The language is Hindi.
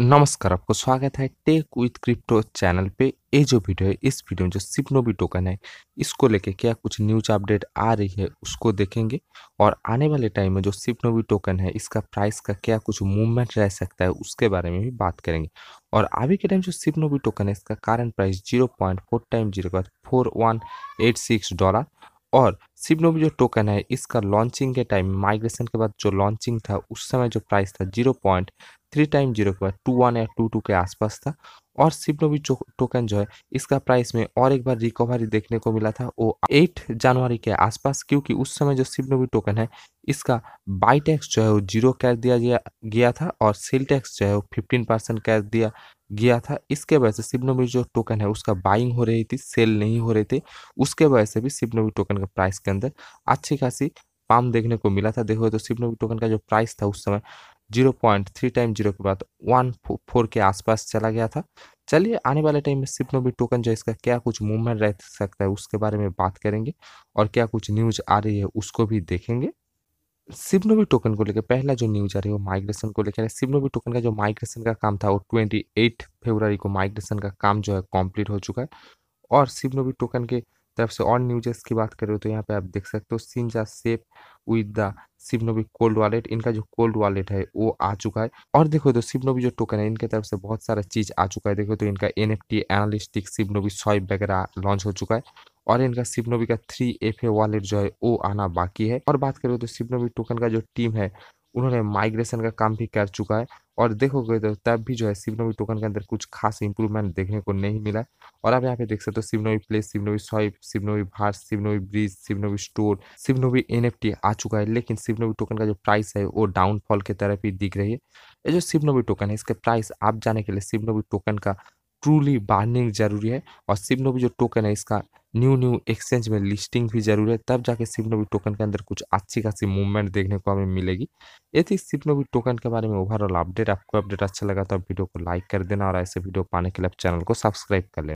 नमस्कार आपको स्वागत है टेक विथ क्रिप्टो चैनल पे ये जो वीडियो है इस वीडियो में जो सिपनोवी टोकन है इसको लेके क्या कुछ न्यूज अपडेट आ रही है उसको देखेंगे और आने वाले टाइम में जो सिपनोवी टोकन है इसका प्राइस का क्या कुछ मूवमेंट रह सकता है उसके बारे में भी बात करेंगे और अभी के टाइम जो सिपनोवी टोकन है इसका current price zero point four time zero four one eight six dollar और शिवनोमी जो टोकन है इसका लॉन्चिंग के टाइम माइग्रेशन के बाद जो लॉन्चिंग था उस समय जो प्राइस था zero point three time zero के बाद टू वन या टू टू के आसपास था और शिवनोमी टोकन जो है इसका प्राइस में और एक बार रिकवरी देखने को मिला था वो एट जनवरी के आसपास क्योंकि उस समय जो शिवनोमी टोकन है इसका बाई टैक्स जो है वो जीरो कैश दिया गया था और सेल टैक्स जो है वो फिफ्टीन परसेंट कैश दिया गया था इसके वजह से सिबनोमी जो टोकन है उसका बाइंग हो रही थी सेल नहीं हो रहे थे उसके वजह से भी सिबनोमी टोकन का प्राइस के अंदर अच्छी खासी पाम देखने को मिला था देखो तो सिबनोमी टोकन का जो प्राइस था उस समय zero point three time zero के बाद वन फोर के आसपास चला गया था चलिए आने वाले टाइम में सिपनोबी टोकन जो इसका क्या कुछ मूवमेंट रह सकता है उसके बारे में बात करेंगे और क्या कुछ न्यूज आ रही है उसको भी देखेंगे सिबनोवी टोकन को लेकर पहला जो न्यूज आ रही है वो माइग्रेशन को लेकर सिबनोवी टोकन का जो माइग्रेशन का काम था वो ट्वेंटी एट फेब्रवरी को माइग्रेशन का काम जो है कंप्लीट हो चुका है और सिबनोवी टोकन के तरफ से और न्यूजेस की बात करें तो यहाँ पे आप देख सकते हो सिंजा सेफ विद द सिबनोवी कोल्ड वॉलेट इनका जो कोल्ड वॉलेट है वो आ चुका है और देखो तो सिबनोवी जो टोकन है इनके तरफ से बहुत सारा चीज़ आ चुका है देखो तो इनका एन एफ टी एनालिस्टिक सिबनोवी सॉइप वगैरह लॉन्च हो चुका है और इनका शिवनोवी का थ्री एफ ए वॉलेट जो है वो आना बाकी है और बात करें तो शिवनोवी टोकन का जो टीम है उन्होंने माइग्रेशन का काम भी कर चुका है और देखोगे तो तब भी जो है शिवनोवी टोकन के अंदर कुछ खास इंप्रूवमेंट देखने को नहीं मिला और आप यहाँ पे देख सकते हो शिवनोवी प्लेस शिवनोवी स्वाइप शिवनोवी भार्स शिवनोवी ब्रिज शिवनोवी स्टोर शिवनोवी एन आ चुका है लेकिन शिवनोवी टोकन का जो प्राइस है वो डाउनफॉल की तरफ ही दिख रही है ये जो शिवनोवी टोकन है इसके प्राइस आप जाने के लिए शिवनोवी टोकन का ट्रूली बार्निंग जरूरी है और शिवनोवी जो टोकन है इसका न्यू न्यू एक्सचेंज में लिस्टिंग भी जरूर है तब जाके सिपनोवी टोकन के अंदर कुछ अच्छी खासी मूवमेंट देखने को हमें मिलेगी ये थी सिपनोवी टोकन के बारे में ओवरऑल अपडेट आपको अपडेट अच्छा लगा तो आप वीडियो को लाइक कर देना और ऐसे वीडियो पाने के लिए चैनल को सब्सक्राइब कर लेना